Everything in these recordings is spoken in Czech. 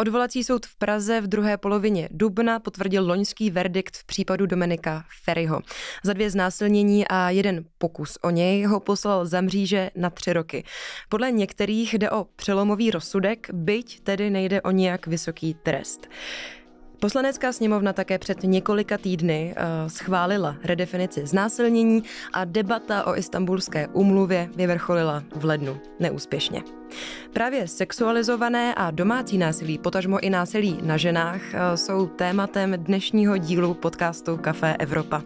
Odvolací soud v Praze v druhé polovině dubna potvrdil loňský verdikt v případu Dominika Ferryho. Za dvě znásilnění a jeden pokus o něj ho poslal za mříže na tři roky. Podle některých jde o přelomový rozsudek, byť tedy nejde o nějak vysoký trest. Poslanecká sněmovna také před několika týdny eh, schválila redefinici znásilnění a debata o istambulské umluvě vyvrcholila v lednu neúspěšně. Právě sexualizované a domácí násilí, potažmo i násilí na ženách, eh, jsou tématem dnešního dílu podcastu Café Evropa.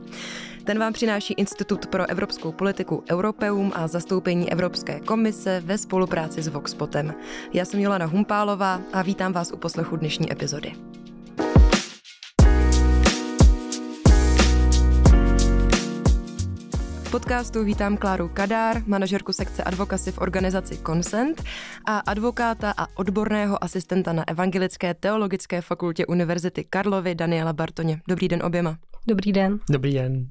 Ten vám přináší Institut pro evropskou politiku Europeum a zastoupení Evropské komise ve spolupráci s Voxpotem. Já jsem Jolana Humpálová a vítám vás u poslechu dnešní epizody. podcastu vítám Kláru Kadár, manažerku sekce advokaci v organizaci Consent a advokáta a odborného asistenta na Evangelické teologické fakultě Univerzity Karlovy Daniela Bartoně. Dobrý den oběma. Dobrý den. Dobrý den.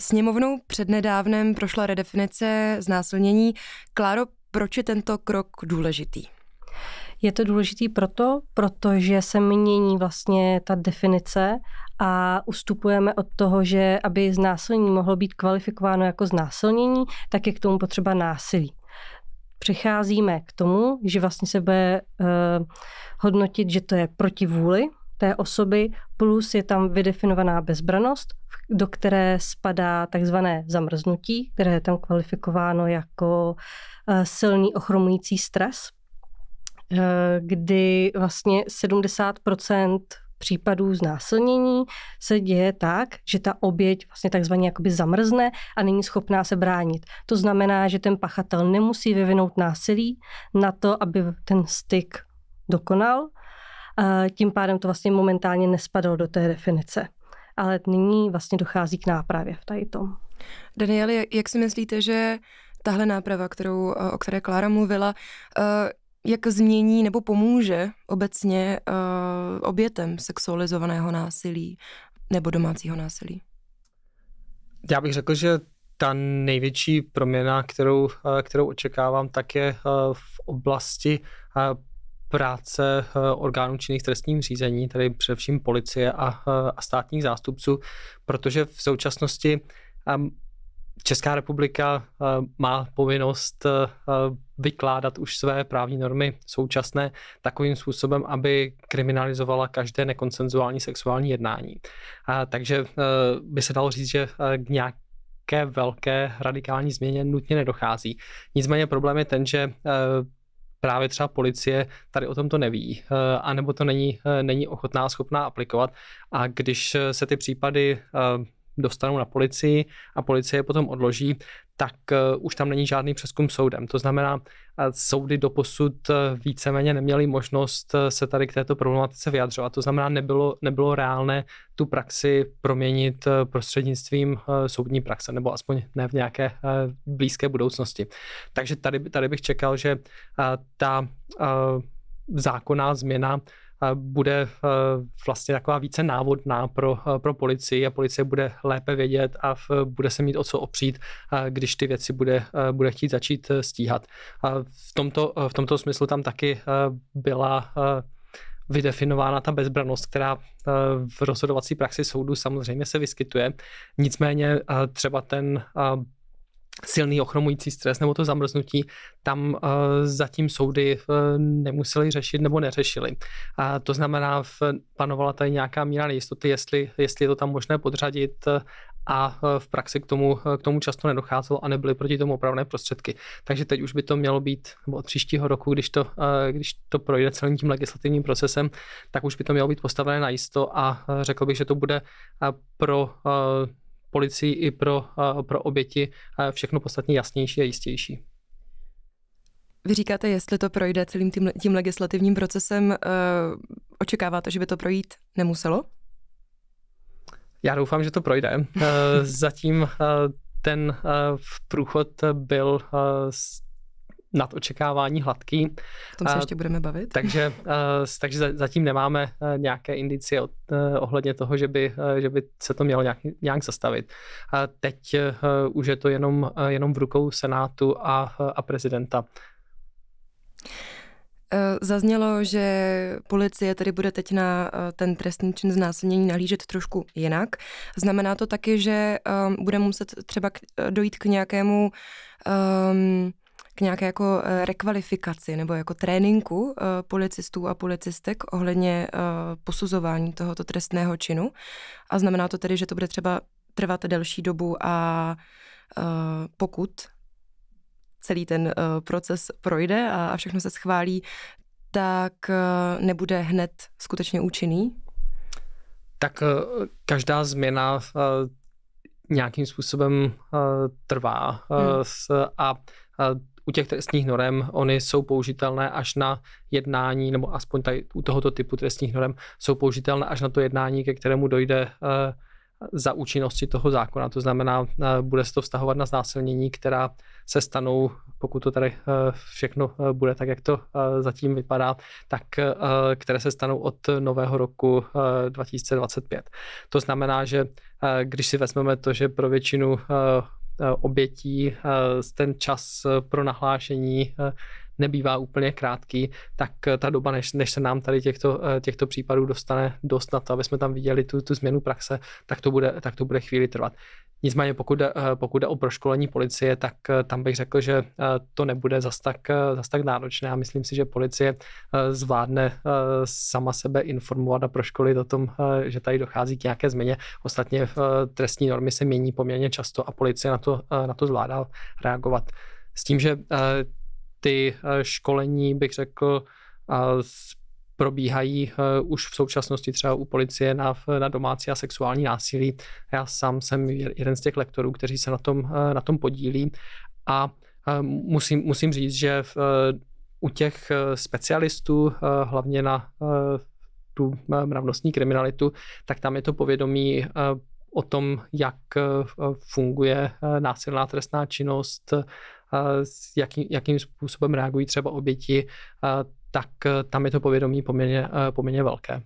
Sněmovnou přednedávnem prošla redefinice znásilnění. Kláro, proč je tento krok důležitý? Je to důležitý proto, protože se mění vlastně ta definice a ustupujeme od toho, že aby znásilnění mohlo být kvalifikováno jako znásilnění, tak je k tomu potřeba násilí. Přicházíme k tomu, že vlastně se bude uh, hodnotit, že to je proti vůli té osoby, plus je tam vydefinovaná bezbranost, do které spadá takzvané zamrznutí, které je tam kvalifikováno jako eh, silný ochromující stres Eh, kdy vlastně 70 případů znásilnění se děje tak, že ta oběť vlastně takzvaně jakoby zamrzne a není schopná se bránit. To znamená, že ten pachatel nemusí vyvinout násilí na to, aby ten styk dokonal. Eh, tím pádem to vlastně momentálně nespadlo do té definice. Ale nyní vlastně dochází k nápravě v tady tom. Danieli, jak si myslíte, že tahle náprava, kterou, o které Klára mluvila, eh, jak změní nebo pomůže obecně uh, obětem sexualizovaného násilí nebo domácího násilí? Já bych řekl, že ta největší proměna, kterou, eh, kterou očekávám, tak je eh, v oblasti práce orgánů činných trestním řízení, tedy především policie a, a státních zástupců, protože v současnosti Česká republika eh, má povinnost eh, eh, vykládat už své právní normy současné takovým způsobem, aby kriminalizovala každé nekonsenzuální sexuální jednání. takže by se dalo říct, že k nějak nějaké velké radikální změně nutně nedochází. Nicméně problém je ten, že právě třeba policie tady o tom to neví, anebo to není, není ochotná a schopná aplikovat. A když se ty případy dostanou na policii a policie je potom odloží, tak eh, už tam není žádný přeskum soudem. To znamená, eh, soudy doposud eh, víceméně neměly možnost se tady k této problematice vyjadřovat. To znamená, nebylo, nebylo reálné tu praxi proměnit prostřednictvím soudní praxe, nebo aspoň ne v nějaké blízké budoucnosti. Takže tady, tady bych čekal, že ta zákonná změna bude eh, vlastně taková více návodná pro, eh, pro policii a policie bude lépe vědět a bude se mít o co opřít, když ty věci bude, eh, bude chtít začít stíhat. A v, tomto, v tomto smyslu tam taky byla vydefinována ta bezbranost, která v rozhodovací praxi soudu samozřejmě se vyskytuje. Nicméně třeba ten silný ochromující stres nebo to zamrznutí, tam uh, eh, zatím soudy uh, nemuseli řešit nebo neřešili. A to znamená, v, panovala tady nějaká míra nejistoty, jestli, jestli je to tam možné podřadit eh, a v praxi k tomu, k tomu často nedocházelo a nebyly proti tomu opravné prostředky. Takže teď už by to mělo být, nebo od příštího roku, když to, když to projde celým tím legislativním procesem, tak už by to mělo být postavené na jisto a řekl bych, že to bude pro policii i pro, pro oběti všechno podstatně jasnější a jistější. Vy říkáte, jestli to projde celým tím, tím legislativním procesem, eh, očekáváte, že by to projít nemuselo? Já doufám, že to projde. Eh, zatím eh, ten průchod byl nad očekávání hladký. O tom se ještě budeme bavit. Takže, eh, takže zatím nemáme eh, nějaké indicie eh, ohledně toho, že by, že by se to mělo nějak, nějak zastavit. A teď už je to jenom, jenom v rukou Senátu a, a prezidenta. Zaznělo, že policie tedy bude teď na ten trestný čin znásilnění nalížet trošku jinak. Znamená to taky, že bude muset třeba dojít k nějakému um, k nějaké jako eh, rekvalifikaci nebo jako tréninku eh, policistů a policistek ohledně eh, posuzování tohoto trestného činu. A znamená to tedy, že to bude třeba trvat delší dobu a pokud celý ten proces projde a všechno se schválí, tak nebude hned skutečně účinný? Tak každá změna nějakým způsobem trvá hmm. a u těch trestních norem, oni jsou použitelné až na jednání, nebo aspoň tady u tohoto typu trestních norem, jsou použitelné až na to jednání, ke kterému dojde eh, za účinnosti toho zákona. To znamená, eh, bude se to vztahovat na znásilnění, která se stanou, pokud to tady eh, všechno bude tak, jak to zatím vypadá, tak které se stanou od nového roku 2025. To znamená, že když si vezmeme to, že pro většinu obětí eh, ten čas eh, pro nahlášení eh, nebývá úplně krátký, tak eh, ta doba, než, než se nám tady těchto, eh, těchto případů dostane dost na to, aby jsme tam viděli tu, tu změnu praxe, tak to, bude, tak to bude chvíli trvat. Nicméně pokud eh, pokud jde o proškolení policie, tak tam bych řekl, že to nebude zas tak, zas tak náročné a myslím si, že policie zvládne sama sebe informovat a proškolit o tom, že tady dochází k nějaké změně. Ostatně trestní normy se mění poměrně často a policie na to, na to zvládá reagovat. S tím, že ty eh, školení, bych řekl, probíhají eh, už v současnosti třeba u policie na, na domácí a sexuální násilí. Já sám jsem jeden z těch lektorů, kteří se na tom, eh, na tom podílí a musím, musím říct, že v, u těch specialistů, hlavně na tu mravnostní kriminalitu, tak tam je to povědomí o tom, jak funguje násilná trestná činnost, s jaký, jakým způsobem reagují třeba oběti, tak e, tam je to povědomí poměrně, e, poměrně velké.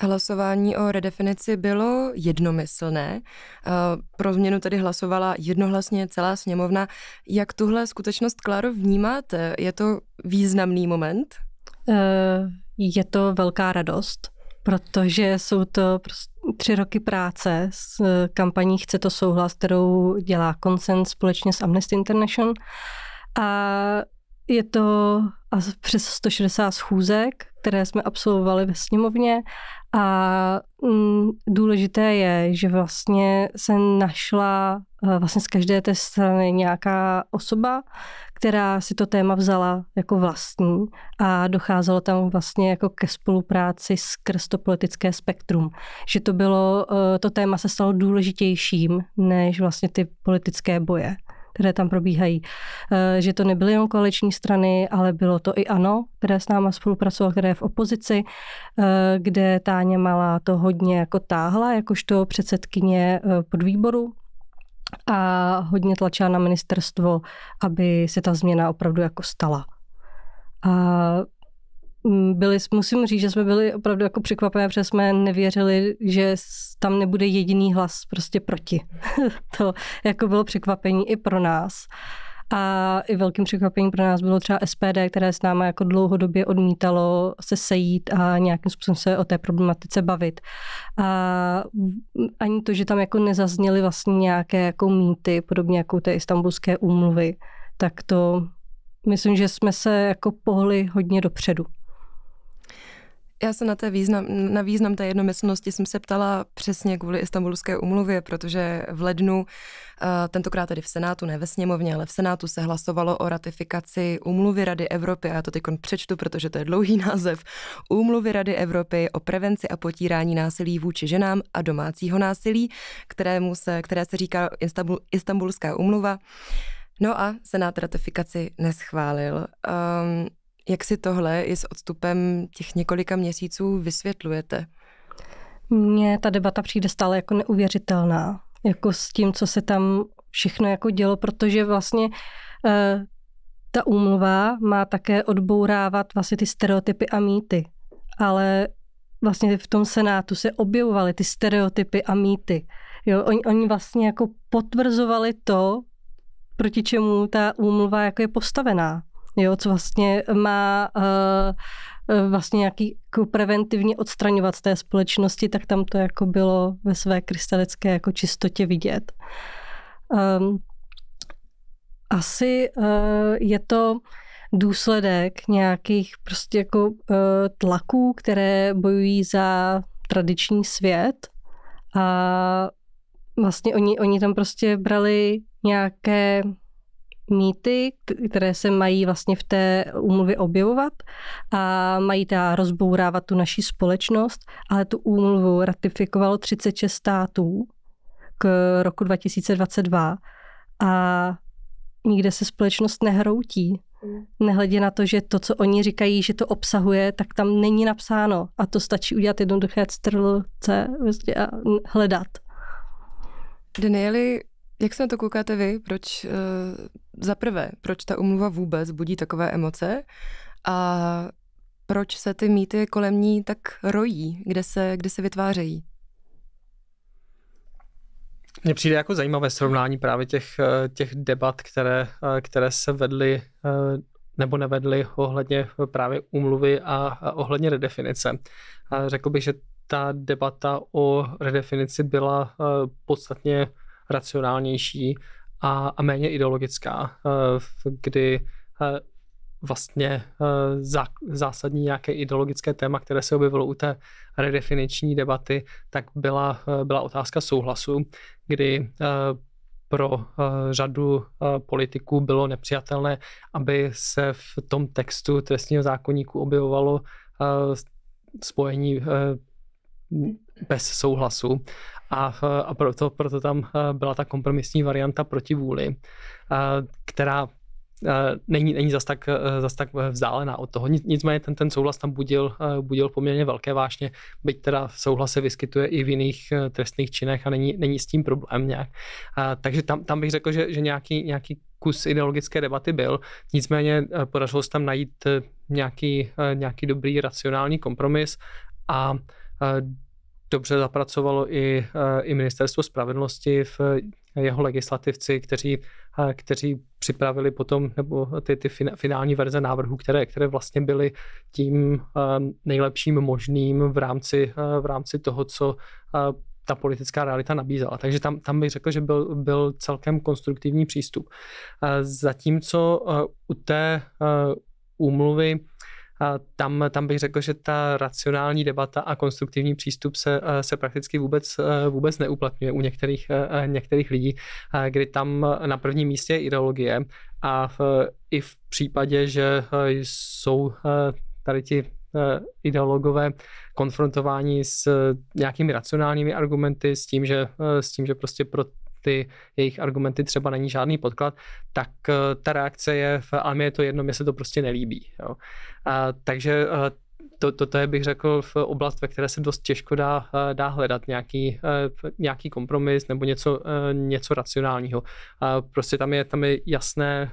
Hlasování o redefinici bylo jednomyslné. E, pro změnu tedy hlasovala jednohlasně celá sněmovna. Jak tuhle skutečnost, Klaro, vnímáte? Je to významný moment? Je to velká radost protože jsou to tři roky práce s e, kampaní Chce to souhlas, kterou dělá Consent společně s Amnesty International. A je to přes 160 schůzek, které jsme absolvovali ve sněmovně a mm, důležité je, že vlastně se našla eh, vlastně z každé té strany nějaká osoba, která si to téma vzala jako vlastní a docházelo tam vlastně jako ke spolupráci skrz to politické spektrum. Že to bylo, eh, to téma se stalo důležitějším než vlastně ty politické boje které tam probíhají. Eh, že to nebyly jenom koaliční strany, ale bylo to i ANO, které s náma spolupracovalo, které je v opozici, eh, kde Táně Malá to hodně jako táhla, jakožto předsedkyně eh, podvýboru a hodně tlačila na ministerstvo, aby se ta změna opravdu jako stala. A byli, musím říct, že jsme byli opravdu jako překvapené, protože jsme nevěřili, že tam nebude jediný hlas prostě proti. to jako bylo překvapení i pro nás. A i velkým překvapením pro nás bylo třeba SPD, které s náma jako dlouhodobě odmítalo se sejít a nějakým způsobem se o té problematice bavit. A ani to, že tam jako nezazněly vlastně nějaké jako mýty, podobně jako té istambulské úmluvy, tak to myslím, že jsme se jako pohli hodně dopředu. Já se na, té význam, na význam té jednomyslnosti jsem se ptala přesně kvůli istambulské umluvě, protože v lednu, eh, tentokrát tedy v Senátu, ne ve sněmovně, ale v Senátu se hlasovalo o ratifikaci umluvy Rady Evropy, a já to teď přečtu, protože to je dlouhý název, úmluvy Rady Evropy o prevenci a potírání násilí vůči ženám a domácího násilí, kterému se, které se říká Istanbul, Istanbulská umluva. No a Senát ratifikaci neschválil. Um, jak si tohle i s odstupem těch několika měsíců vysvětlujete? Mně ta debata přijde stále jako neuvěřitelná, jako s tím, co se tam všechno jako dělo, protože vlastně e, ta úmluva má také odbourávat vlastně ty stereotypy a mýty, ale vlastně v tom Senátu se objevovaly ty stereotypy a mýty. Jo, oni, oni vlastně jako potvrzovali to, proti čemu ta úmluva jako je postavená jo, co vlastně má eh, eh, vlastně nějaký jako preventivně odstraňovat z té společnosti, tak tam to jako bylo ve své krystalické jako čistotě vidět. Um, asi uh, je to důsledek nějakých prostě jako uh, tlaků, které bojují za tradiční svět a vlastně oni, oni tam prostě brali nějaké mýty, které se mají vlastně v té úmluvě objevovat a mají ta rozbourávat tu naši společnost, ale tu úmluvu ratifikovalo 36 států k roku 2022 a nikde se společnost nehroutí. Hmm. Nehledě na to, že to, co oni říkají, že to obsahuje, tak tam není napsáno. A to stačí udělat jednoduché strlce prostě a hledat. Danieli, jak se na to koukáte vy? Proč uh, za prvé, proč ta umluva vůbec budí takové emoce a proč se ty mýty kolem ní tak rojí, kde se, kde se vytvářejí? Mně přijde jako zajímavé srovnání právě těch, eh, těch debat, které, eh, které se vedly eh, nebo nevedly ohledně právě umluvy a ohledně redefinice. A řekl bych, že ta debata o redefinici byla podstatně racionálnější a, a méně ideologická, eh, kdy eh, vlastně eh, zásadní nějaké ideologické téma, které se objevilo u té redefiniční debaty, tak byla, byla otázka souhlasu, kdy pro řadu politiků bylo nepřijatelné, aby se v tom textu trestního zákonníku objevovalo spojení bez souhlasu a, eh, a proto, proto tam eh, byla ta kompromisní varianta proti vůli, eh, která není, není zas tak, zas tak vzdálená od toho. Nicméně ten, ten souhlas tam budil, budil poměrně velké vášně, byť teda souhlas se vyskytuje i v jiných trestných činech a není, není s tím problém nějak. takže tam, tam bych řekl, že, že nějaký, nějaký kus ideologické debaty byl, nicméně podařilo se tam najít nějaký, nějaký dobrý racionální kompromis a dobře zapracovalo i, eh, i Ministerstvo spravedlnosti v jeho legislativci, kteří, eh, kteří připravili potom nebo ty, ty finální verze návrhů, které, které vlastně byly tím eh, nejlepším možným v rámci, v rámci toho, co ta politická realita nabízela. Takže tam, tam bych řekl, že byl, byl celkem konstruktivní přístup. Zatímco u té úmluvy tam, tam bych řekl, že ta racionální debata a konstruktivní přístup se, eh, se prakticky vůbec, eh, vůbec neuplatňuje u některých, eh, některých lidí, kdy tam na prvním místě je ideologie a v, i v případě, že jsou tady ti ideologové konfrontování s nějakými racionálními argumenty, s tím, že, s tím, že prostě pro ty jejich argumenty třeba není žádný podklad, tak eh, ta reakce je v a mě je to jedno, mě se to prostě nelíbí. Jo. A, takže eh, to, to, to je, bych řekl, v oblast, ve které se dost těžko dá, eh, dá hledat nějaký, nějaký kompromis nebo něco, něco racionálního. Prostě tam je, tam je jasné,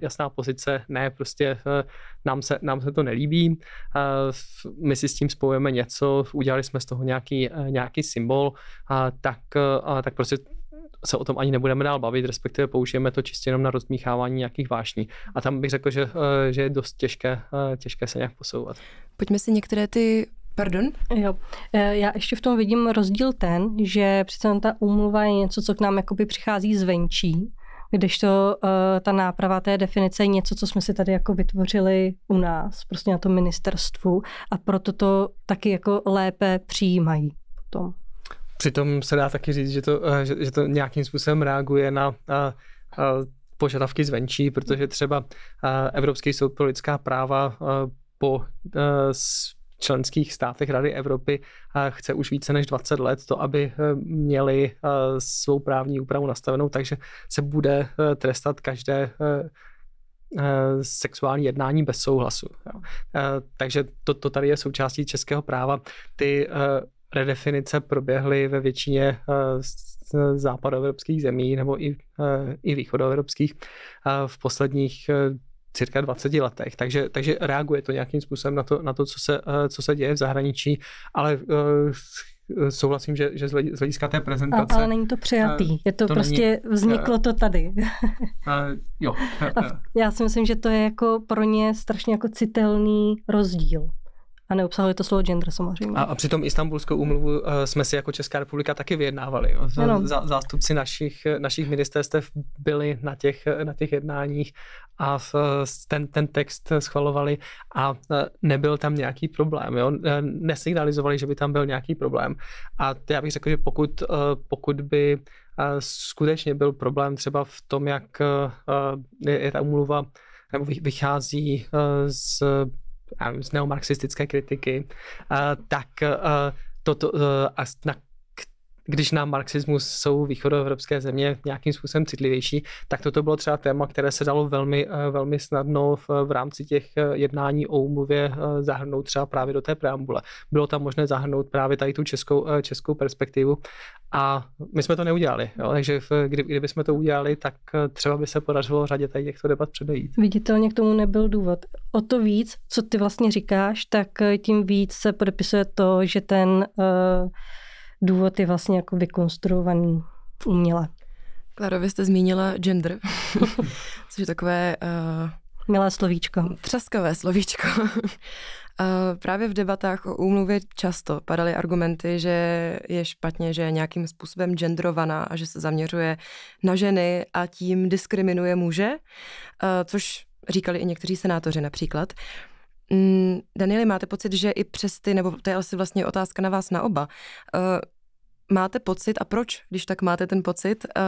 jasná pozice, ne, prostě nám se, nám se to nelíbí, my si s tím spojujeme něco, udělali jsme z toho nějaký, nějaký symbol, a tak, tak prostě se o tom ani nebudeme dál bavit, respektive použijeme to čistě jenom na rozmíchávání nějakých vášní. A tam bych řekl, že, eh, že je dost těžké, eh, těžké se nějak posouvat. Pojďme si některé ty Pardon? Jo. Eh, já ještě v tom vidím rozdíl ten, že přece ta úmluva je něco, co k nám jakoby přichází zvenčí, kdežto uh, ta náprava té definice je něco, co jsme si tady jako vytvořili u nás, prostě na tom ministerstvu a proto to taky jako lépe přijímají potom. Přitom se dá taky říct, že to, eh, že, že to nějakým způsobem reaguje na a, eh, a eh, požadavky zvenčí, protože třeba Evropský soud pro lidská práva po členských státech Rady Evropy a chce už více než 20 let to, aby měli svou právní úpravu nastavenou, takže se bude trestat každé sexuální jednání bez souhlasu. Takže to, to tady je součástí českého práva. Ty redefinice proběhly ve většině eh, západoevropských zemí nebo i, eh, i východoevropských eh, v posledních cirka 20 letech. Takže, takže reaguje to nějakým způsobem na to, na to co, se, co se děje v zahraničí, ale souhlasím, že, že z hlediska té prezentace... ale není to přijatý. Je to, to prostě, není, vzniklo to tady. A, jo. A já si myslím, že to je jako pro ně strašně jako citelný rozdíl a neobsahuje to slovo gender samozřejmě. A, a přitom Istanbulskou úmluvu uh, jsme si jako Česká republika taky vyjednávali. Jo. Ano. zástupci našich, našich ministerstev byli na těch, na těch jednáních a ten, ten text schvalovali a eh, nebyl tam nějaký problém. Jo? Eh, nesignalizovali, že by tam byl nějaký problém. A já bych řekl, že pokud, pokud by skutečně byl problém třeba v tom, jak je ta umluva nebo vychází z z neomarxistické kritiky, eh, tak eh, toto eh, a na když na marxismus jsou východoevropské země nějakým způsobem citlivější, tak toto bylo třeba téma, které se dalo velmi, eh, velmi snadno v, v rámci těch eh, jednání o úmluvě eh, zahrnout třeba právě do té preambule. Bylo tam možné zahrnout právě tady tu českou, českou perspektivu a my jsme to neudělali. Jo? Takže kdy, kdyby jsme to udělali, tak třeba by se podařilo řadě tady těchto debat předejít. Viditelně k tomu nebyl důvod. O to víc, co ty vlastně říkáš, tak tím víc se podepisuje to, že ten uh důvod je vlastně jako vykonstruovaný uměle. Klaro, vy jste zmínila gender, což je takové... Uh, Milé slovíčko. Třaskavé slovíčko. uh, právě v debatách o úmluvě často padaly argumenty, že je špatně, že je nějakým způsobem genderovaná a že se zaměřuje na ženy a tím diskriminuje muže, uh, což říkali i někteří senátoři například. Mm, Danieli, máte pocit, že i přes ty, nebo to je asi vlastně otázka na vás na oba, uh, máte pocit, a proč, když tak máte ten pocit, uh,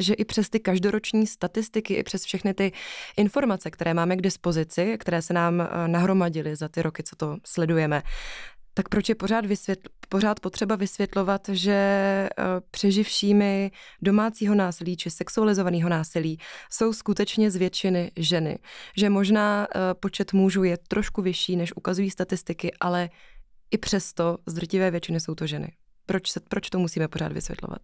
že i přes ty každoroční statistiky, i přes všechny ty informace, které máme k dispozici, které se nám uh, nahromadily za ty roky, co to sledujeme, tak proč je pořád, vysvětl, pořád potřeba vysvětlovat, že eh, přeživšími domácího násilí či sexualizovaného násilí jsou skutečně z většiny ženy. Že možná eh, počet mužů je trošku vyšší, než ukazují statistiky, ale i přesto z drtivé většiny jsou to ženy. Proč, se, proč to musíme pořád vysvětlovat?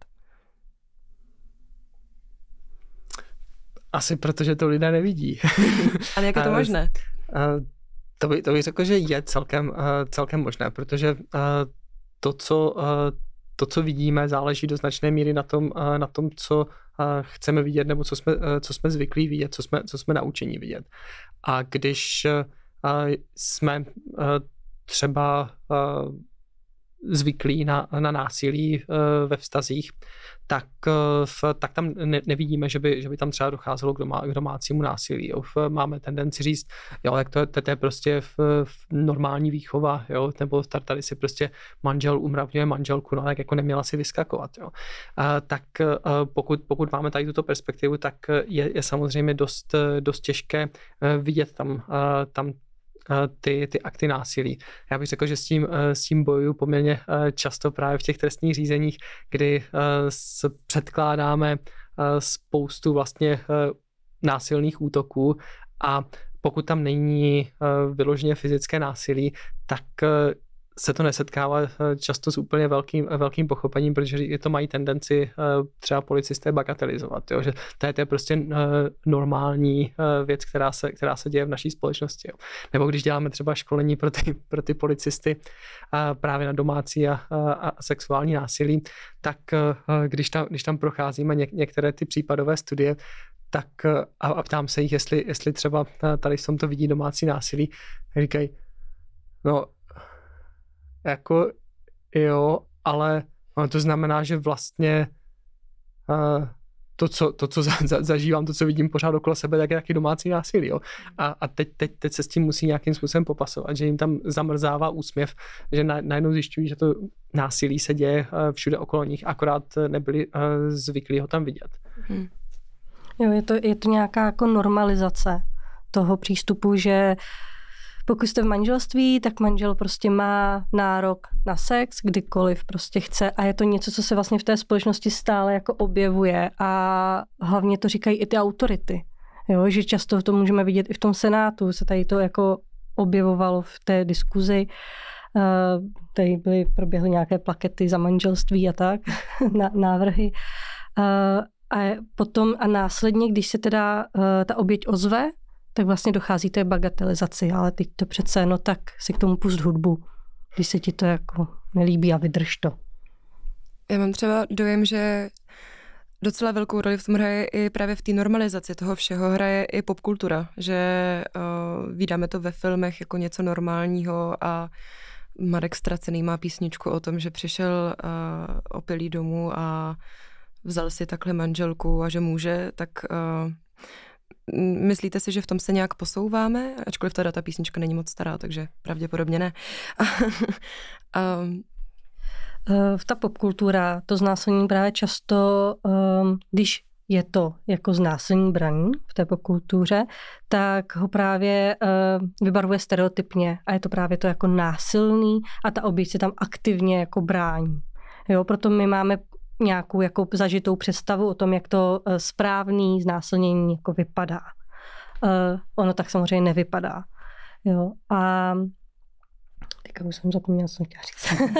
Asi protože to lidé nevidí. ale jak je to možné? A, a, to, by, to bych řekl, že je celkem, uh, celkem možné, protože uh, to, co, uh, to, co vidíme, záleží do značné míry na tom, uh, na tom co uh, chceme vidět nebo co jsme, uh, co jsme zvyklí vidět, co jsme, co jsme naučení vidět. A když uh, jsme uh, třeba uh, zvyklí na, na násilí eh, ve vztazích, tak, eh, tak tam ne, nevidíme, že by, že by tam třeba docházelo k, domá, k domácímu násilí. Jo. Máme tendenci říct, jo, jak to, to, to je prostě v, v normální výchova, jo, nebo tady si prostě manžel umravňuje manželku, no tak jako neměla si vyskakovat. Jo. A, eh, tak a pokud, pokud máme tady tuto perspektivu, tak je, je samozřejmě dost, dost těžké vidět tam, tam Eh, ty, ty akty násilí. Já bych řekl, že s tím, eh, s tím bojuju poměrně eh, často právě v těch trestních řízeních, kdy předkládáme spoustu vlastně násilných útoků a pokud tam není vyloženě fyzické násilí, tak se to nesetkává eh, často s úplně velkým, eh, velkým pochopením, protože to mají tendenci eh, třeba policisté bagatelizovat, jo? že to je, to je prostě normální věc, která se, která se děje v naší společnosti. Jo? Nebo když děláme třeba školení pro ty, pro ty policisty právě na domácí a, a sexuální násilí, tak když tam, když tam procházíme něk, některé ty případové studie, tak a, a ptám se jich, jestli, jestli třeba tady v tomto to vidí domácí násilí, říkají, no jako jo, ale no, to znamená, že vlastně uh, to, co, to, co za, za, zažívám, to, co vidím pořád okolo sebe, tak je taky domácí násilí. Jo? A, a teď, teď, teď se s tím musí nějakým způsobem popasovat, že jim tam zamrzává úsměv, že na, najednou zjišťují, že to násilí se děje eh, všude okolo nich, akorát nebyli eh, zvyklí ho tam vidět. Hmm. Jo, je to, je to nějaká jako normalizace toho přístupu, že uh, pokud jste v manželství, tak manžel prostě má nárok na sex, kdykoliv prostě chce a je to něco, co se vlastně v té společnosti stále jako objevuje a hlavně to říkají i ty autority. Jo, že často to můžeme vidět i v tom Senátu, se tady to jako objevovalo v té diskuzi. Eh, tady byly, proběhly nějaké plakety za manželství a tak, na, návrhy. Eh, a potom a následně, když se teda eh, ta oběť ozve, tak vlastně dochází té bagatelizaci, ale teď to přece, no tak si k tomu pust hudbu, když se ti to jako nelíbí a vydrž to. Já mám třeba dojem, že docela velkou roli v tom hraje i právě v té normalizaci toho všeho hraje i popkultura, že uh, eh, vydáme to ve filmech jako něco normálního a Marek Stracený má písničku o tom, že přišel uh, opilý domů a vzal si takhle manželku a že může, tak uh, Myslíte si, že v tom se nějak posouváme? Ačkoliv teda ta písnička není moc stará, takže pravděpodobně ne. um. Ehm, v eh, ta popkultura, to znásilnění právě často, ehm, když je to jako znásilní braní v té popkultuře, tak ho právě eh, vybarvuje stereotypně a je to právě to jako násilný a ta oběť se tam aktivně jako brání. Jo, proto my máme nějakou jako zažitou představu o tom, jak to eh, správný znásilnění jako vypadá. Uh, ono tak samozřejmě nevypadá. Jo. A teďka už jsem zapomněla, co jsem chtěla říct.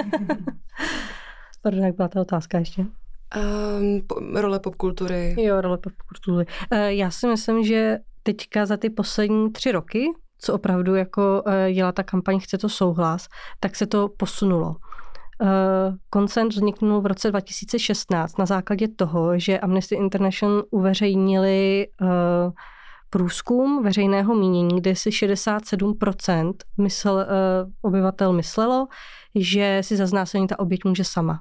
Pardon, jak byla ta otázka ještě? Um, po, role popkultury. Jo, role popkultury. Uh, já si myslím, že teďka za ty poslední tři roky, co opravdu jako uh, dělá ta kampaň Chce to souhlas, tak se to posunulo. Eh, Koncent vzniknul v roce 2016 na základě toho, že Amnesty International uveřejnili eh, průzkum veřejného mínění, kde si 67% mysl, eh, obyvatel myslelo, že si za znásilnění ta oběť může sama.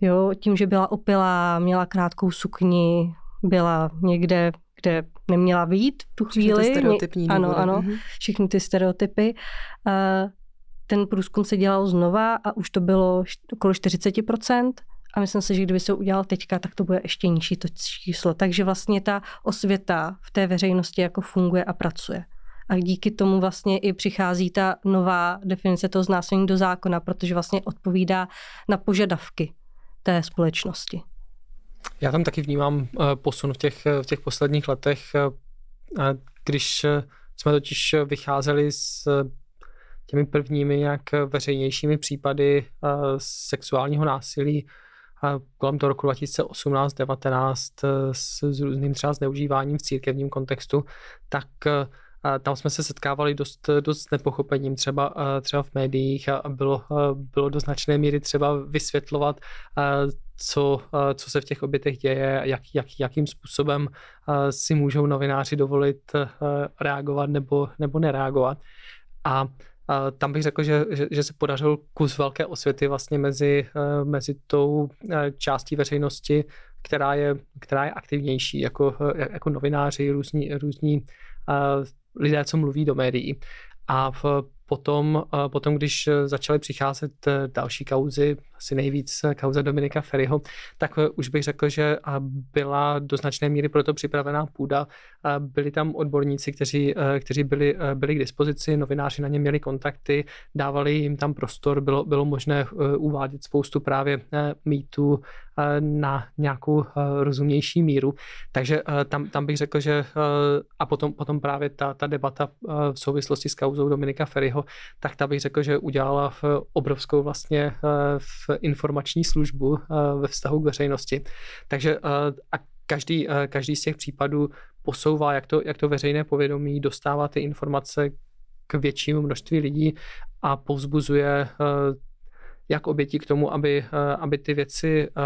Jo, tím, že byla opilá, měla krátkou sukni, byla někde, kde neměla být v tu chvíli. ty stereotypní Ano, důvody. ano, mhm. všechny ty stereotypy. Uh, ten průzkum se dělal znova a už to bylo okolo 40%. A myslím si, že kdyby se udělal teďka, tak to bude ještě nižší to číslo. Takže vlastně ta osvěta v té veřejnosti jako funguje a pracuje. A díky tomu vlastně i přichází ta nová definice toho znásilnění do zákona, protože vlastně odpovídá na požadavky té společnosti. Já tam taky vnímám eh, posun v těch, v těch posledních letech, eh, když eh, jsme totiž vycházeli z těmi prvními nějak veřejnějšími případy eh, sexuálního násilí eh, kolem toho roku 2018-19 eh, s různým třeba zneužíváním v církevním kontextu, tak tam jsme se setkávali dost, dost s nepochopením třeba, třeba v médiích a bylo, bylo do značné míry třeba vysvětlovat, co, co se v těch obětech děje, jak, jak, jakým způsobem si můžou novináři dovolit reagovat nebo, nebo nereagovat. A a tam bych řekl, že, že, že se podařil kus velké osvěty vlastně mezi, eh, mezi tou eh, částí veřejnosti, která je, která je aktivnější, jako, eh, jako novináři, různí, různí lidé, co mluví do médií. A v, Potom, eh, potom, když eh, začaly přicházet eh, další kauzy, asi nejvíc kauza Dominika Ferryho, tak už bych řekl, že byla do značné míry proto připravená půda. Byli tam odborníci, kteří, kteří byli, byli k dispozici, novináři na ně měli kontakty, dávali jim tam prostor, bylo, bylo možné uvádět spoustu právě mýtů Eh, na nějakou eh, rozumnější míru. Takže eh, tam, tam bych řekl, že a potom, potom právě ta, ta debata v souvislosti s kauzou Dominika Ferryho, tak ta bych řekl, že udělala v obrovskou vlastně v informační službu ve vztahu k veřejnosti. Takže a každý, každý z těch případů posouvá, jak to, jak to veřejné povědomí dostává ty informace k většímu množství lidí a povzbuzuje jak oběti k tomu, aby, eh, aby ty věci eh,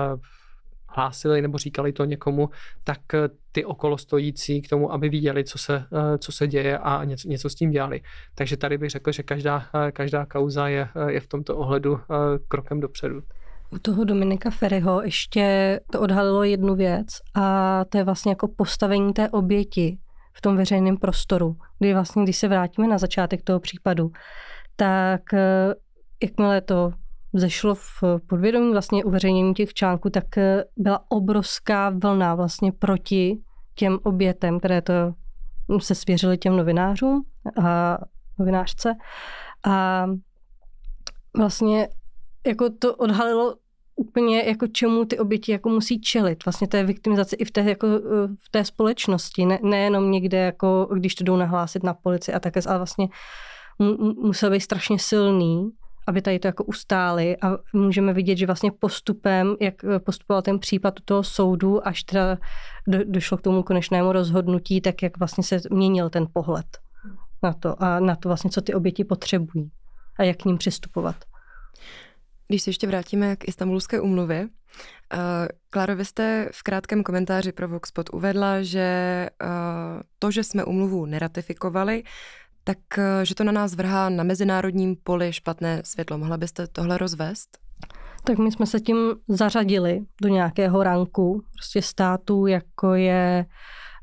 hlásili nebo říkali to někomu, tak eh, ty okolo stojící k tomu, aby viděli, co se, co se děje a něco, něco s tím dělali. Takže tady bych řekl, že každá, každá kauza je, je v tomto ohledu krokem dopředu. U toho Dominika Ferryho ještě to odhalilo jednu věc a to je vlastně jako postavení té oběti v tom veřejném prostoru, kdy vlastně, když se vrátíme na začátek toho případu, tak jakmile to zešlo v podvědomí vlastně uveřejnění těch článků, tak eh, byla obrovská vlna vlastně proti těm obětem, které to se svěřily těm novinářům a novinářce. A vlastně jako to odhalilo úplně jako čemu ty oběti jako musí čelit. Vlastně té viktimizace i v té, jako, eh, v té společnosti, ne, nejenom někde, jako, když to jdou nahlásit na policii a také, ale vlastně musel být strašně silný aby tady to jako ustáli a můžeme vidět, že vlastně postupem, jak eh, postupoval ten případ toho soudu, až teda do, došlo k tomu konečnému rozhodnutí, tak jak vlastně se měnil ten pohled na to a na to vlastně, co ty oběti potřebují a jak k ním přistupovat. Když se ještě vrátíme k istambulské umluvě, eh, Kláro, vy jste v krátkém komentáři pro Voxpot uvedla, že eh, to, že jsme umluvu neratifikovali, tak eh, že to na nás vrhá na mezinárodním poli špatné světlo. Mohla byste tohle rozvést? Tak my jsme se tím zařadili do nějakého ranku prostě států, jako je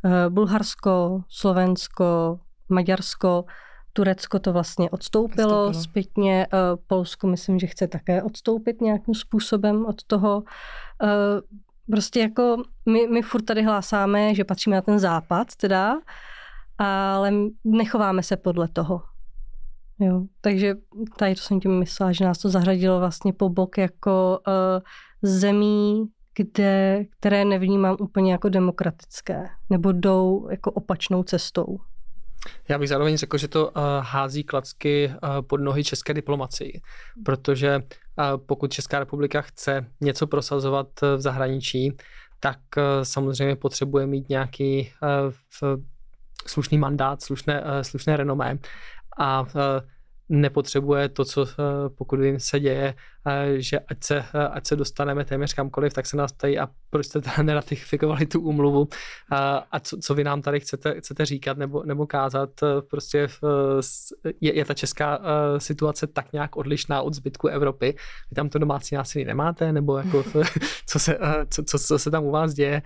eh, Bulharsko, Slovensko, Maďarsko, Turecko to vlastně odstoupilo odstoupilo. zpětně, eh, Polsko, myslím, že chce také odstoupit nějakým způsobem od toho. Prostě jako my, my furt tady hlásáme, že patříme na ten západ teda, ale nechováme se podle toho. Jo, takže tady to jsem tím myslela, že nás to zahradilo vlastně po bok jako uh, zemí, kde, které nevnímám úplně jako demokratické, nebo jdou jako opačnou cestou. Já bych zároveň řekl, že to uh, hází klacky uh, pod nohy české diplomacii, protože uh, pokud Česká republika chce něco prosazovat v zahraničí, tak samozřejmě potřebuje mít nějaký slušný mandát, slušné, eh, slušné renomé a eh, nepotřebuje to, co eh, pokud jim se děje, Eh, že ať se, eh, ať se dostaneme téměř kamkoliv, tak se nás ptají a proč jste teda neratifikovali tu úmluvu eh, a co, co vy nám tady chcete, chcete říkat nebo, nebo kázat. Prostě je, je ta česká situace tak nějak odlišná od zbytku Evropy. Vy tam to domácí násilí nemáte, nebo jako co se, co, co, co se tam u vás děje,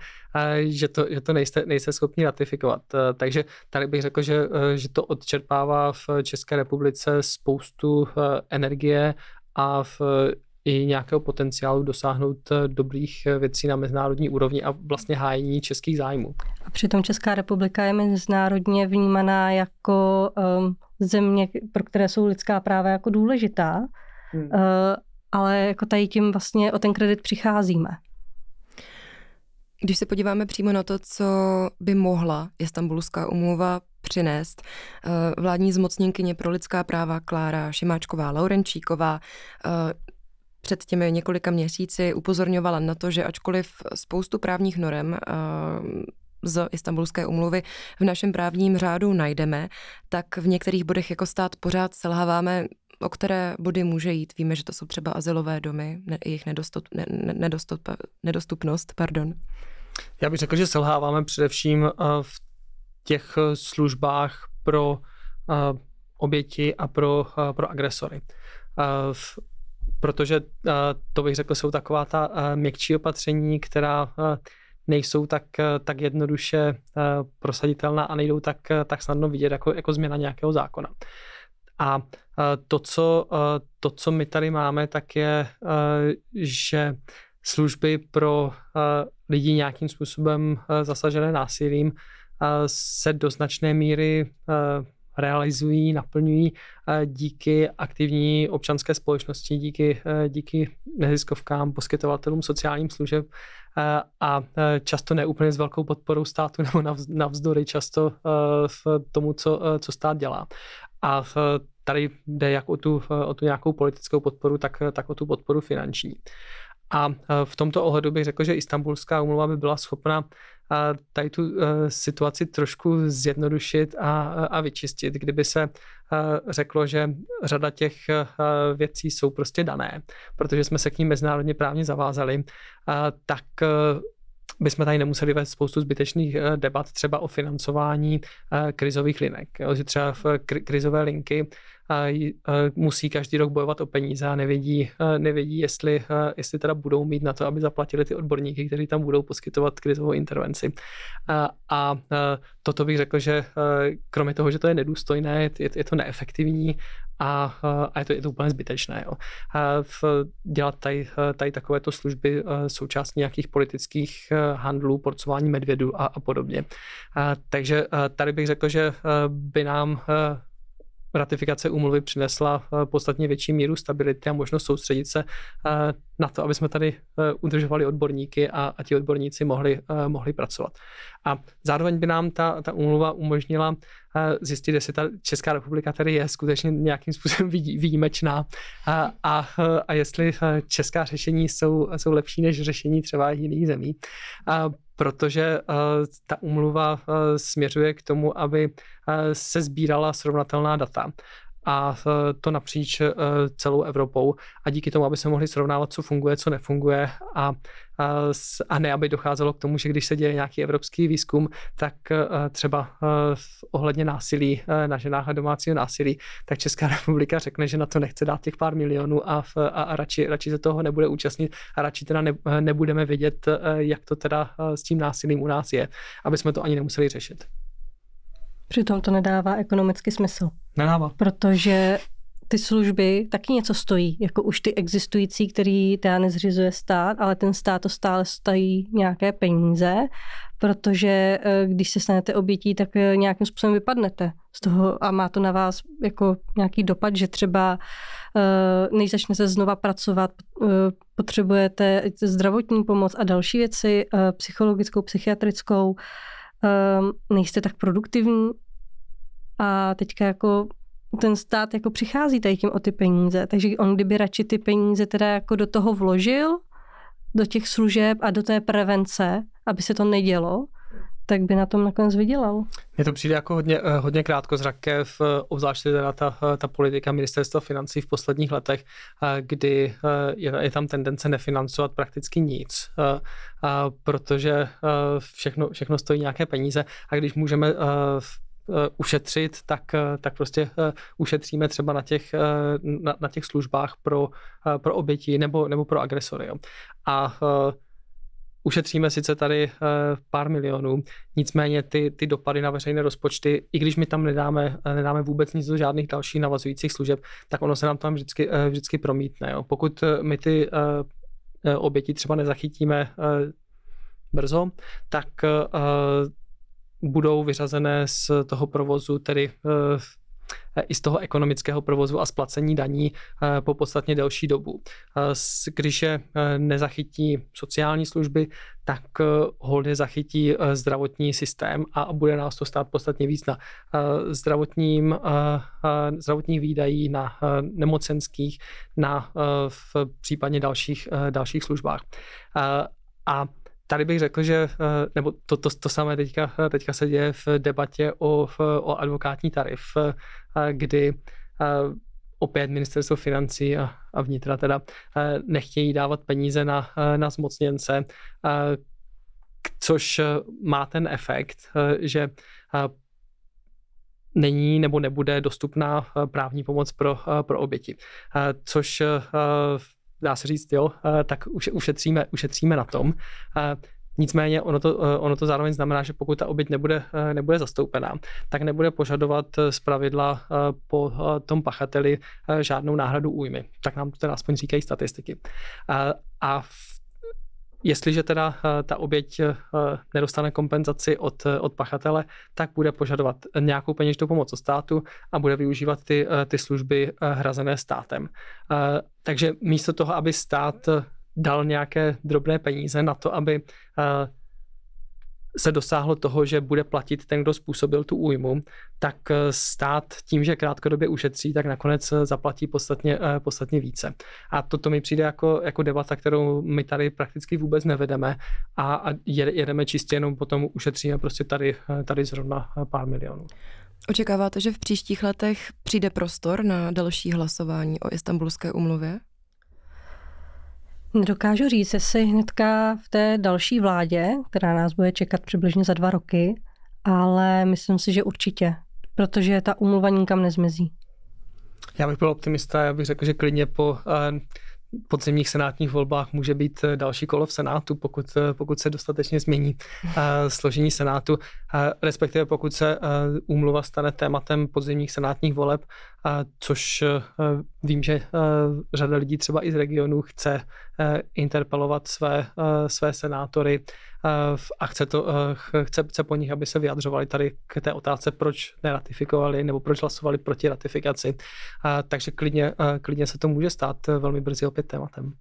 že to, že to nejste, nejste schopni ratifikovat. Takže tady bych řekl, že, že to odčerpává v České republice spoustu energie a v, i nějakého potenciálu dosáhnout eh, dobrých eh, věcí na mezinárodní úrovni a vlastně hájení českých zájmů. A přitom Česká republika je mezinárodně vnímaná jako um, země, pro které jsou lidská práva jako důležitá, hmm. uh, ale jako tady tím vlastně o ten kredit přicházíme. Když se podíváme přímo na to, co by mohla Istanbulská umluva přinést eh, vládní zmocněnkyně pro lidská práva Klára Šimáčková Laurenčíková eh, před těmi několika měsíci upozorňovala na to, že ačkoliv spoustu právních norem eh, z Istanbulské umluvy v našem právním řádu najdeme, tak v některých bodech jako stát pořád selháváme o které body může jít. Víme, že to jsou třeba asilové domy, ne, jejich nedostup, ne, nedostup, nedostupnost. Pardon. Já bych řekl, že selháváme především v těch eh, službách pro eh, oběti a pro, eh, pro agresory. Protože to bych řekl, jsou taková ta měkčí opatření, která nejsou tak, tak jednoduše prosaditelná a nejdou tak, tak snadno vidět jako, jako změna nějakého zákona. A to co, to, co my tady máme, tak je, že služby pro lidi nějakým způsobem zasažené násilím se do značné míry e, realizují, naplňují e, díky aktivní občanské společnosti, díky, e, díky neziskovkám, poskytovatelům sociálních služeb a často neúplně s velkou podporou státu nebo navzdory často v tomu, co, co stát dělá. A tady jde jak o tu, o tu nějakou politickou podporu, tak, tak o tu podporu finanční. A v tomto ohledu bych řekl, že Istanbulská umluva by byla schopna a tady tu uh, situaci trošku zjednodušit a, a vyčistit, kdyby se uh, řeklo, že řada těch uh, věcí jsou prostě dané, protože jsme se k ním mezinárodně právně zavázali, tak bychom tady nemuseli vést spoustu zbytečných eh, debat třeba o financování eh, krizových linek. Že třeba v eh, krizové linky musí každý rok bojovat o peníze a nevědí, nevědí jestli, jestli teda budou mít na to, aby zaplatili ty odborníky, kteří tam budou poskytovat krizovou intervenci. A, a toto bych řekl, že kromě toho, že to je nedůstojné, je, je to neefektivní a, eh, a je, to, je to úplně zbytečné. Jo. A v, dělat tady, eh, tady takovéto služby eh, součástí nějakých politických handlů, porcování medvědu a, a podobně. A, takže tady bych řekl, že by nám ratifikace úmluvy přinesla eh, podstatně větší míru stability a možnost soustředit se eh, na to, aby jsme tady eh, udržovali odborníky a, a ti odborníci mohli, mohli pracovat. A zároveň by nám ta, ta úmluva umožnila zjistit, jestli ta Česká republika tady je skutečně nějakým způsobem výjimečná a, a, a jestli česká řešení jsou, jsou lepší než řešení třeba jiných zemí. A protože eh, ta umluva eh, směřuje k tomu, aby eh, se sbírala srovnatelná data a to napříč celou Evropou a díky tomu, aby se mohli srovnávat, co funguje, co nefunguje a a ne, aby docházelo k tomu, že když se děje nějaký evropský výzkum, tak e, třeba e, ohledně násilí e, na ženách a domácího násilí, tak Česká republika řekne, že na to nechce dát těch pár milionů a, v, a, a radši, radši se toho nebude účastnit a radši teda ne, nebudeme vědět, jak to teda s tím násilím u nás je, aby jsme to ani nemuseli řešit. Přitom to nedává ekonomický smysl. Nedává. Protože ty služby taky něco stojí, jako už ty existující, který teda nezřizuje stát, ale ten stát to stále stojí nějaké peníze, protože eh, když se stanete obětí, tak eh, nějakým způsobem vypadnete z toho a má to na vás jako nějaký dopad, že třeba eh, než začnete znova pracovat, potřebujete zdravotní pomoc a další věci, psychologickou, psychiatrickou, nejste tak produktivní a teďka jako ten stát jako přichází tady tím o ty peníze, takže on kdyby radši ty peníze teda jako do toho vložil, do těch služeb a do té prevence, aby se to nedělo, tak by na tom nakonec vydělal. Mně to přijde jako hodně, eh, hodně krátkozraké, v, eh, obzvláště teda ta, eh, ta politika ministerstva financí v posledních letech, kdy je, je tam tendence nefinancovat prakticky nic, protože všechno, všechno stojí nějaké peníze a když můžeme Eh, ušetřit, tak, eh, tak prostě eh, ušetříme třeba na těch, na, na těch službách pro, pro oběti nebo, nebo pro agresory. A ušetříme sice tady pár milionů, nicméně ty, ty dopady na veřejné rozpočty, i když my tam nedáme, nedáme vůbec nic do žádných dalších navazujících služeb, tak ono se nám tam vždycky, vždycky promítne. Jo. Pokud my ty oběti třeba nezachytíme brzo, tak budou vyřazené z toho provozu, tedy eh, i z toho ekonomického provozu a splacení daní eh, po podstatně delší dobu. Eh, když je nezachytí sociální služby, tak hodně zachytí zdravotní systém a bude nás to stát podstatně víc na zdravotním, zdravotních výdají, na nemocenských, na v případně dalších, dalších službách. A tady bych řekl, že, eh, nebo to, to, to samé teďka, eh, teďka se děje v debatě o, o advokátní tarif, eh, kdy opět ministerstvo financí a, a vnitra teda nechtějí dávat peníze na, na zmocněnce, což má ten efekt, že není nebo nebude dostupná právní pomoc pro, pro oběti, což dá se říct, jo, eh, tak už ušetříme, ušetříme na tom. Eh, nicméně ono to, eh, ono to zároveň znamená, že pokud ta oběť nebude, nebude zastoupená, tak nebude požadovat z pravidla po tom pachateli žádnou náhradu újmy. Tak nám to teda aspoň říkají statistiky. A v Jestliže teda eh, ta oběť eh, nedostane kompenzaci od, eh, od pachatele, tak bude požadovat nějakou peněžitou pomoc od státu a bude využívat ty, ty služby hrazené státem. Takže místo toho, aby stát dal nějaké drobné peníze na to, aby se dosáhlo toho, že bude platit ten, kdo způsobil tu újmu, tak eh, stát tím, že krátkodobě ušetří, tak nakonec eh, zaplatí podstatně, eh, podstatně více. A toto mi přijde jako, jako debata, kterou my tady prakticky vůbec nevedeme a, a jedeme čistě jenom potom ušetříme prostě tady, tady zrovna pár milionů. Očekáváte, že v příštích letech přijde prostor na další hlasování o istambulské umluvě? Nedokážu říct, jestli hnedka v té další vládě, která nás bude čekat přibližně za dva roky, ale myslím si, že určitě, protože ta umluva nikam nezmizí. Já bych byl optimista, já bych řekl, že klidně po eh, podzimních senátních volbách může být eh, další kolo v Senátu, pokud, eh, pokud se dostatečně změní složení Senátu respektive pokud se eh, úmluva stane tématem podzimních senátních voleb, což eh, vím, že eh, řada lidí třeba i z regionu chce interpelovat své, své senátory a chce, to, chce, chce po nich, aby se vyjadřovali tady k té otázce, proč neratifikovali nebo proč hlasovali proti ratifikaci. Takže klidně, klidně se to může stát velmi brzy opět tématem.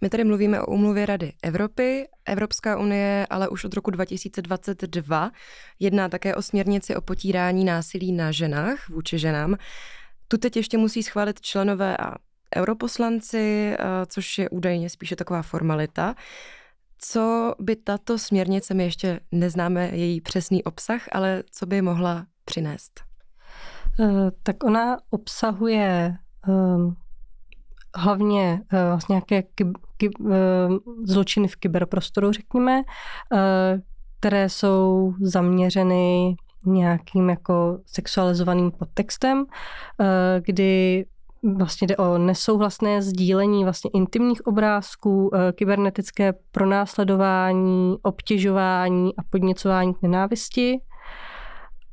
My tady mluvíme o umluvě Rady Evropy. Evropská unie ale už od roku 2022 jedná také o směrnici o potírání násilí na ženách vůči ženám. Tu teď ještě musí schválit členové a europoslanci, eh, což je údajně spíše taková formalita. Co by tato směrnice, my ještě neznáme její přesný obsah, ale co by mohla přinést? Eh, tak ona obsahuje um, hlavně uh, vlastně nějaké Eh, zločiny v kyberprostoru, řekněme, eh, které jsou zaměřeny nějakým jako sexualizovaným podtextem, eh, kdy vlastně jde o nesouhlasné sdílení vlastně intimních obrázků, kybernetické pronásledování, obtěžování a podněcování k nenávisti.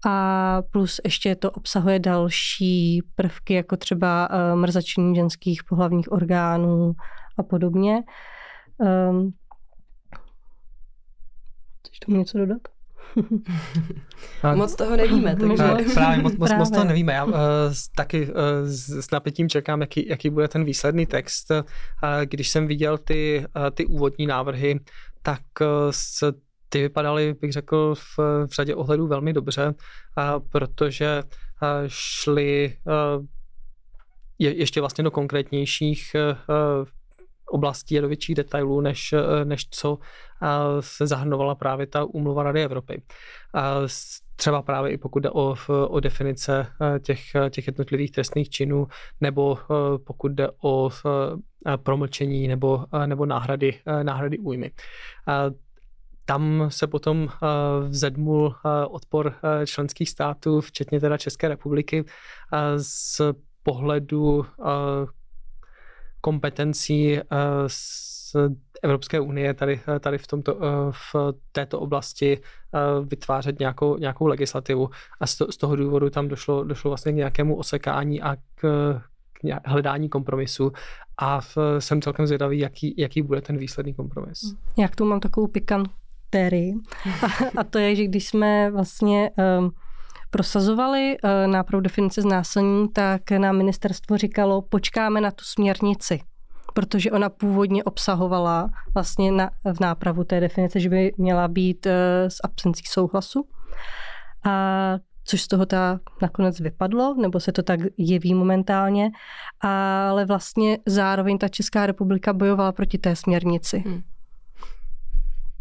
A plus ještě to obsahuje další prvky, jako třeba mrzačení ženských pohlavních orgánů, a podobně. Um, chceš tomu něco dodat? A, moc toho nevíme. Takže... právě, moc, moc, právě. moc toho nevíme. Já uh, taky uh, s, s napětím čekám, jaký, jaký bude ten výsledný text. Uh, když jsem viděl ty, uh, ty úvodní návrhy, tak uh, s, ty vypadaly, bych řekl, v, v řadě ohledů velmi dobře, uh, protože uh, šly uh, je, ještě vlastně do konkrétnějších uh, oblastí a do větších detailů, než, eh, než co eh, se zahrnovala právě ta úmluva Rady Evropy. Eh, třeba právě i pokud jde o, o definice těch, těch jednotlivých trestných činů, nebo pokud jde o promlčení nebo, nebo náhrady, náhrady újmy tam se potom vzedmul odpor členských států, včetně teda České republiky, z pohledu kompetencí eh, z Evropské unie tady, eh, tady v, tomto, eh, v této oblasti vytvářet nějakou, nějakou legislativu a z, toho důvodu tam došlo, došlo vlastně k nějakému osekání a k, k hledání kompromisu a v, jsem celkem zvědavý, jaký, jaký bude ten výsledný kompromis. Hmm. Jak tu mám takovou pikantéry. a, a to je, že když jsme vlastně um, prosazovali eh, nápravu definice znásilnění, tak nám ministerstvo říkalo, počkáme na tu směrnici protože ona původně obsahovala vlastně na, v nápravu té definice, že by měla být uh, s absencí souhlasu. A což z toho ta nakonec vypadlo, nebo se to tak jeví momentálně, ale vlastně zároveň ta Česká republika bojovala proti té směrnici. Hmm.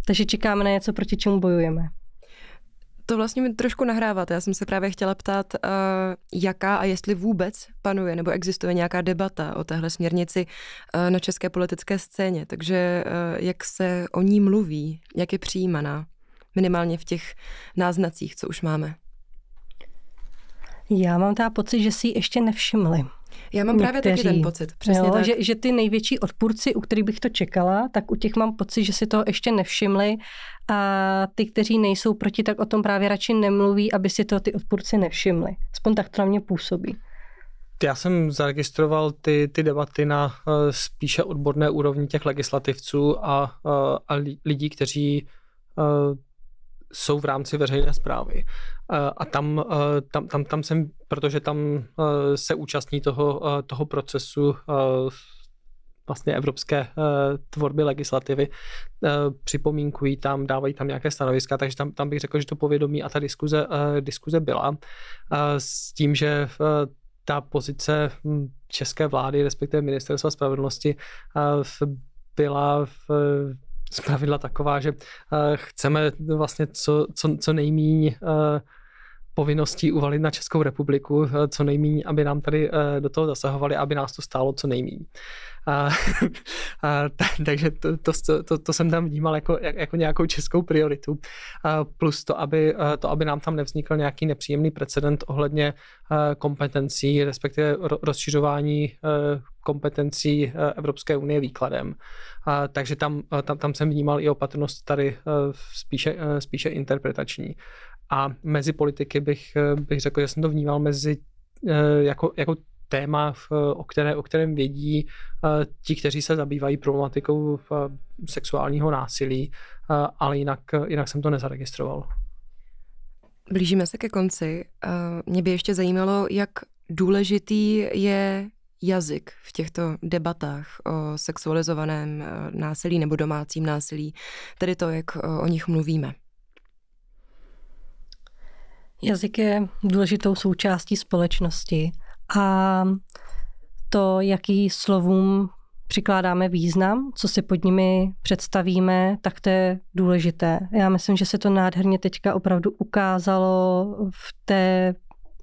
Takže čekáme na něco, proti čemu bojujeme to vlastně mi trošku nahráváte. Já jsem se právě chtěla ptát, eh, jaká a jestli vůbec panuje nebo existuje nějaká debata o téhle směrnici eh, na české politické scéně. Takže eh, jak se o ní mluví, jak je přijímaná, minimálně v těch náznacích, co už máme. Já mám teda pocit, že si ji ještě nevšimli. Já mám někteří. právě taky ten pocit. Přesně jo, tak. Že, že ty největší odpůrci, u kterých bych to čekala, tak u těch mám pocit, že si toho ještě nevšimli a ty, kteří nejsou proti, tak o tom právě radši nemluví, aby si to ty odpůrci nevšimli. Aspoň tak to na mě působí. Já jsem zaregistroval ty, ty debaty na eh, spíše odborné úrovni těch legislativců a, eh, a lidí, kteří eh, jsou v rámci veřejné zprávy. Eh, a tam, eh, tam, tam, tam jsem, protože tam eh, se účastní toho, toho procesu vlastně evropské tvorby legislativy, připomínkují tam, dávají tam nějaké stanoviska, takže tam, tam bych řekl, že to povědomí a ta diskuze, diskuze byla. S tím, že ta pozice hm, české vlády, respektive ministerstva spravedlnosti, byla v zpravidla taková, že eh, chceme vlastně co, co, co nejméně eh, povinností uvalit na Českou republiku eh, co nejméně, aby nám tady eh, do toho zasahovali, aby nás to stálo co nejméně. A, a, takže to, to, to, to jsem tam vnímal jako, jako nějakou českou prioritu. A eh, plus to aby, to, aby nám tam nevznikl nějaký nepříjemný precedent ohledně kompetencí, respektive rozšiřování kompetencí Evropské unie výkladem. A, takže tam, tam, tam jsem vnímal i opatrnost tady spíše, spíše interpretační. A mezi politiky bych, eh, bych řekl, že jsem to vnímal mezi eh, jako, jako téma, o, které, o kterém vědí eh, ti, kteří se zabývají problematikou sexuálního násilí, ale jinak, jinak jsem to nezaregistroval. Blížíme se ke konci. Mě by ještě zajímalo, jak důležitý je jazyk v těchto debatách o sexualizovaném násilí nebo domácím násilí, tedy to, jak o nich mluvíme. Jazyk je důležitou součástí společnosti a to, jaký slovům přikládáme význam, co si pod nimi představíme, tak to je důležité. Já myslím, že se to nádherně teďka opravdu ukázalo v té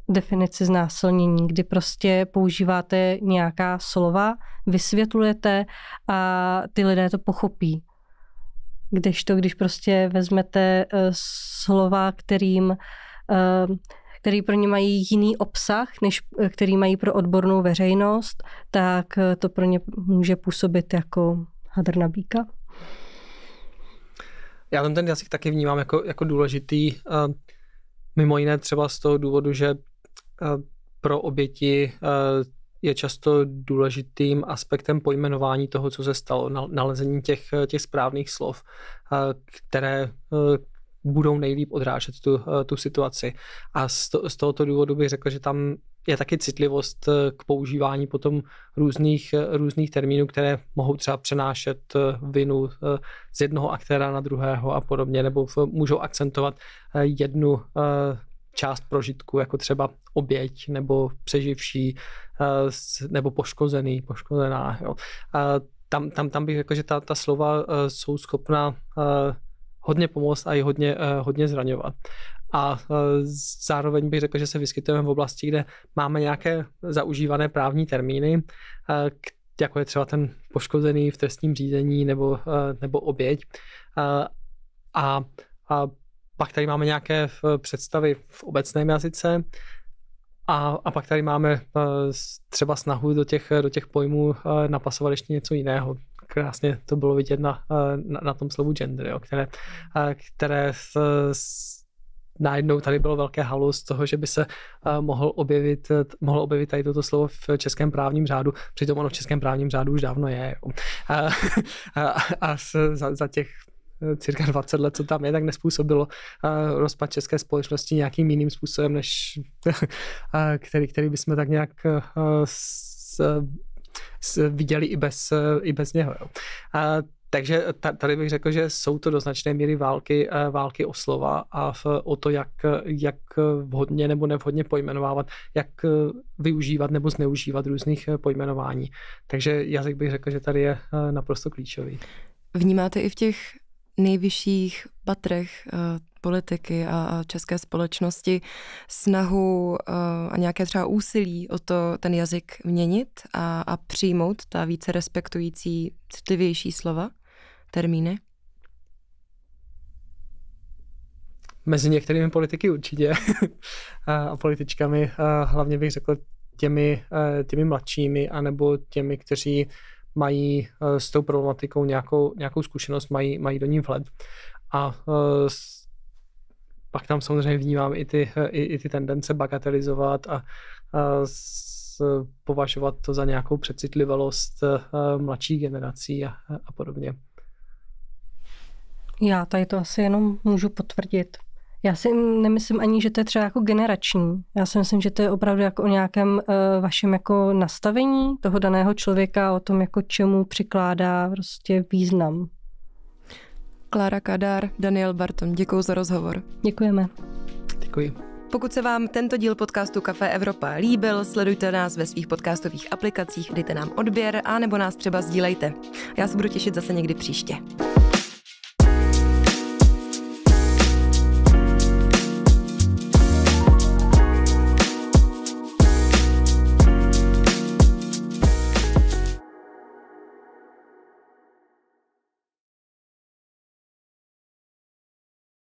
definici znásilnění, kdy prostě používáte nějaká slova, vysvětlujete a ty lidé to pochopí. Kdežto, když prostě vezmete eh, slova, kterým Ehm, který pro ně mají jiný obsah, než eh, který mají pro odbornou veřejnost, tak eh, to pro ně může působit jako hadr na bíka. Já tam ten jazyk taky vnímám jako, jako důležitý, ehm, mimo jiné třeba z toho důvodu, že eh, pro oběti je často důležitým aspektem pojmenování toho, co se stalo, nalezení těch, těch správných slov, které, budou nejlíp odrážet tu, eh, tu situaci. A z, to, z tohoto důvodu bych řekl, že tam je taky citlivost eh, k používání potom různých, eh, různých termínů, které mohou třeba přenášet vinu z jednoho aktéra na druhého a podobně, nebo můžou akcentovat jednu část prožitku, jako třeba oběť nebo přeživší nebo poškozený, poškozená. Jo. A tam, tam, tam bych řekl, že ta, ta slova jsou schopna hodně pomoct a i hodně, eh, hodně zraňovat. A eh, zároveň bych řekl, že se vyskytujeme v oblasti, kde máme nějaké zaužívané právní termíny, eh, jako je třeba ten poškozený v trestním řízení nebo, nebo oběť. A, a, a pak tady máme nějaké představy v obecném jazyce, a, a pak tady máme třeba snahu do těch, do těch pojmů napasovat ještě něco jiného krásně to bylo vidět na, eh, na, na tom slovu gender, jo, které, eh, které s, s, najednou tady bylo velké halu z toho, že by se eh, mohl objevit, mohlo objevit tady toto slovo v českém právním řádu, přitom ono v českém právním řádu už dávno je. Jo. A, a, a s, za, za těch cirka 20 let, co tam je, tak nespůsobilo rozpad české společnosti nějakým jiným způsobem, než uh, který, který bychom tak nějak viděli i bez, i bez něho. Jo. A takže tady bych řekl, že jsou to do značné míry války, eh, války o slova a o to, jak, jak vhodně nebo nevhodně pojmenovávat, jak využívat nebo zneužívat různých eh, pojmenování. Takže jazyk bych řekl, že tady je eh, naprosto klíčový. Vnímáte i v těch nejvyšších patrech eh, politiky a české společnosti snahu eh, a nějaké třeba úsilí o to ten jazyk měnit a, a přijmout ta více respektující citlivější slova, termíny? Mezi některými politiky určitě a političkami eh, hlavně bych řekl těmi, těmi mladšími anebo těmi, kteří mají eh, s tou problematikou nějakou, nějakou zkušenost, mají, mají do ní vhled. A eh, pak tam samozřejmě vnímám i ty, eh, i, i ty tendence bagatelizovat a, a s, považovat to za nějakou přecitlivost mladší generací a, a podobně. Já tady to asi jenom můžu potvrdit, já si nemyslím ani, že to je třeba jako generační. Já si myslím, že to je opravdu jako o nějakém uh, vašem jako nastavení toho daného člověka, o tom jako čemu přikládá prostě význam. Klára Kadár, Daniel Barton, děkuji za rozhovor. Děkujeme. Děkuji. Pokud se vám tento díl podcastu Café Evropa líbil, sledujte nás ve svých podcastových aplikacích, dejte nám odběr a nebo nás třeba sdílejte. Já se budu těšit zase někdy příště.